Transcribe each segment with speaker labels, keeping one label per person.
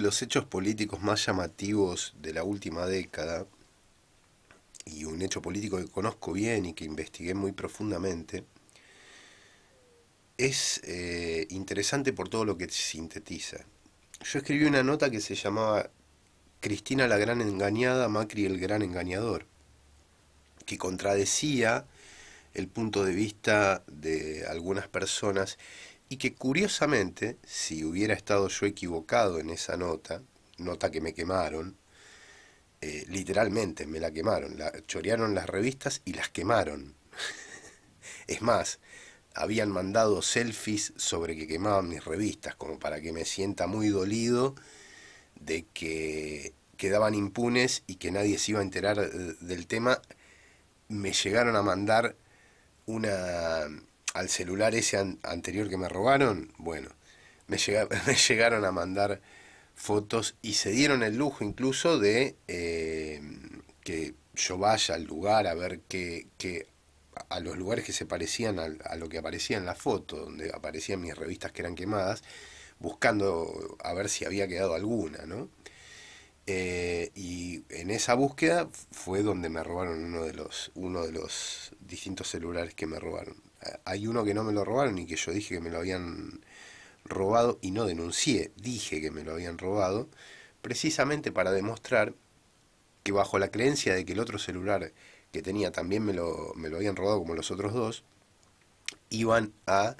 Speaker 1: los hechos políticos más llamativos de la última década, y un hecho político que conozco bien y que investigué muy profundamente, es eh, interesante por todo lo que sintetiza. Yo escribí una nota que se llamaba Cristina la gran engañada, Macri el gran engañador, que contradecía el punto de vista de algunas personas y que curiosamente, si hubiera estado yo equivocado en esa nota, nota que me quemaron, eh, literalmente me la quemaron, chorearon las revistas y las quemaron. es más, habían mandado selfies sobre que quemaban mis revistas, como para que me sienta muy dolido de que quedaban impunes y que nadie se iba a enterar eh, del tema. Me llegaron a mandar una al celular ese anterior que me robaron, bueno, me, llegaron a mandar fotos y se dieron el lujo incluso de em, que yo vaya al lugar a ver qué, a los lugares que se parecían a, lo que aparecía en la foto, donde aparecían mis revistas que eran quemadas, buscando a ver si había quedado alguna, ¿no? Eh, y en esa búsqueda fue donde me robaron uno de los, uno de los distintos celulares que me robaron hay uno que no me lo robaron y que yo dije que me lo habían robado y no denuncié, dije que me lo habían robado, precisamente para demostrar que bajo la creencia de que el otro celular que tenía también me lo, me lo habían robado como los otros dos, iban a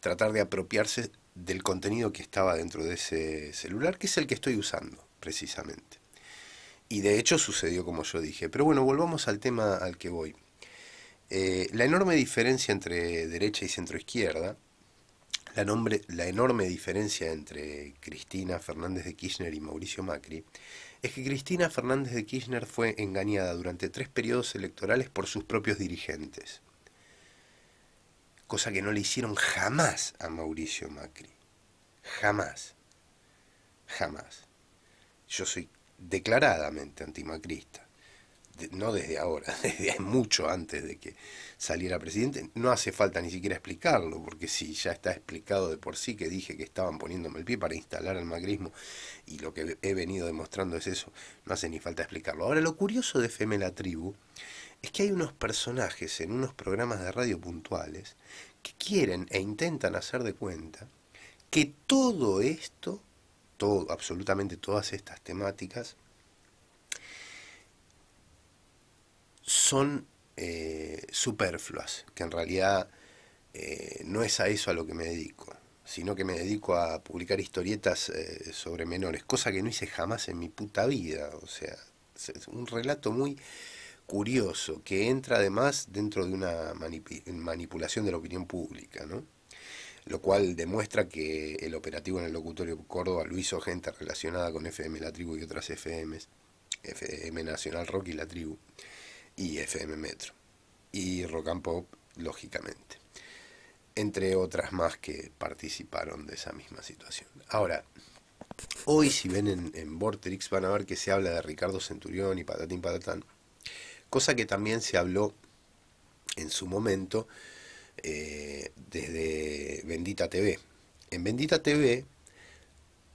Speaker 1: tratar de apropiarse del contenido que estaba dentro de ese celular, que es el que estoy usando, precisamente. Y de hecho sucedió como yo dije. Pero bueno, volvamos al tema al que voy. Eh, la enorme diferencia entre derecha y centroizquierda, la, la enorme diferencia entre Cristina Fernández de Kirchner y Mauricio Macri, es que Cristina Fernández de Kirchner fue engañada durante tres periodos electorales por sus propios dirigentes, cosa que no le hicieron jamás a Mauricio Macri, jamás, jamás. Yo soy declaradamente antimacrista no desde ahora, desde mucho antes de que saliera presidente, no hace falta ni siquiera explicarlo, porque si ya está explicado de por sí que dije que estaban poniéndome el pie para instalar el macrismo, y lo que he venido demostrando es eso, no hace ni falta explicarlo. Ahora, lo curioso de femela Tribu es que hay unos personajes en unos programas de radio puntuales que quieren e intentan hacer de cuenta que todo esto, todo, absolutamente todas estas temáticas, son eh, superfluas, que en realidad eh, no es a eso a lo que me dedico, sino que me dedico a publicar historietas eh, sobre menores, cosa que no hice jamás en mi puta vida, o sea, es un relato muy curioso que entra además dentro de una manipulación de la opinión pública, ¿no? lo cual demuestra que el operativo en el locutorio Córdoba lo hizo gente relacionada con FM La Tribu y otras FM, FM Nacional Rock y La Tribu, y FM Metro. Y Rock and Pop, lógicamente. Entre otras más que participaron de esa misma situación. Ahora, hoy si ven en, en van a ver que se habla de Ricardo Centurión y Patatín Patatán. Cosa que también se habló en su momento eh, desde Bendita TV. En Bendita TV,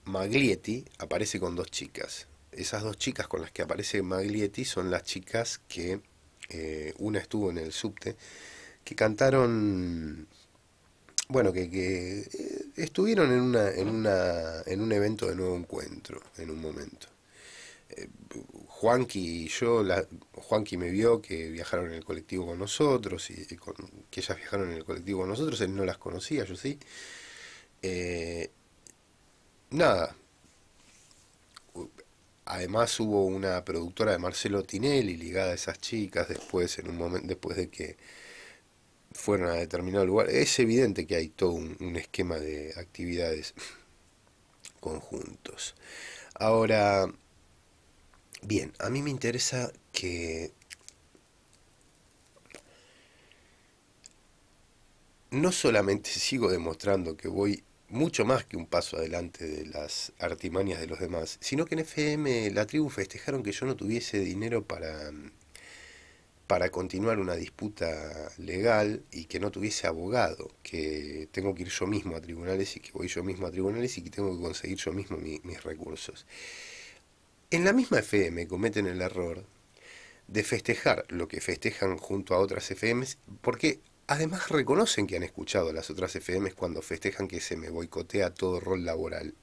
Speaker 1: Maglietti aparece con dos chicas. Esas dos chicas con las que aparece Maglietti son las chicas que eh, una estuvo en el subte, que cantaron, bueno, que, que eh, estuvieron en, una, en, una, en un evento de nuevo encuentro en un momento. Eh, Juanqui y yo, la, Juanqui me vio que viajaron en el colectivo con nosotros, y, con, que ellas viajaron en el colectivo con nosotros, él no las conocía, yo sí. nada, Además hubo una productora de Marcelo Tinelli ligada a esas chicas después, en un momento después de que fueron a determinado lugar. Es evidente que hay todo un, un esquema de actividades conjuntos. Ahora, bien, a mí me interesa que no solamente sigo demostrando que voy mucho más que un paso adelante de las artimañas de los demás, sino que en FM la tribu festejaron que yo no tuviese dinero para, para continuar una disputa legal y que no tuviese abogado, que tengo que ir yo mismo a tribunales y que voy yo mismo a tribunales y que tengo que conseguir yo mismo mis recursos. En la misma FM cometen el error de festejar lo que festejan junto a otras FMs, porque Además reconocen que han escuchado las otras FMs cuando festejan que se me boicotea todo rol laboral.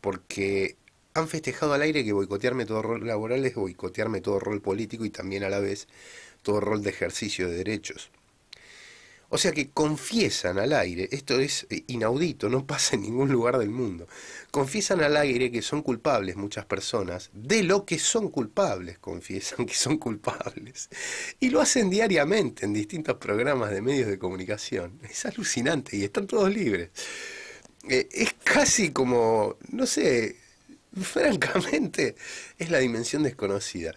Speaker 1: Porque han festejado al aire que boicotearme todo rol laboral es boicotearme todo rol político y también a la vez todo rol de ejercicio de derechos. O sea que confiesan al aire, esto es eh, inaudito, no pasa en ningún lugar del mundo, confiesan al aire que son culpables muchas personas, de lo que son culpables, confiesan que son culpables. Y lo hacen diariamente en distintos programas de medios de comunicación. Es alucinante y están todos libres. Eh, es casi como, no sé, francamente, es la dimensión desconocida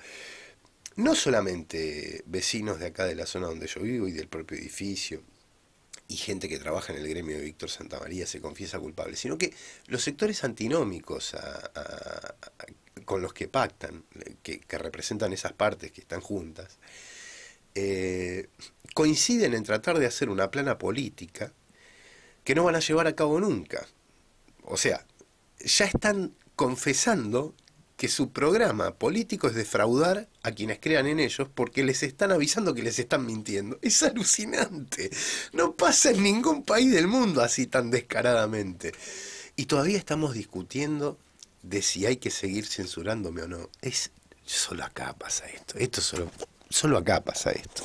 Speaker 1: no solamente vecinos de acá de la zona donde yo vivo y del propio edificio, y gente que trabaja en el gremio de Víctor Santa María se confiesa culpable, sino que los sectores antinómicos con los que pactan, que, representan esas partes que están juntas, eh, coinciden en tratar de hacer una plana política que no van a llevar a cabo nunca. O sea, ya están confesando que su programa político es defraudar a quienes crean en ellos porque les están avisando que les están mintiendo. Es alucinante. No pasa en ningún país del mundo así tan descaradamente. Y todavía estamos discutiendo de si hay que seguir censurándome o no. Es solo acá pasa esto. Esto solo solo acá pasa esto.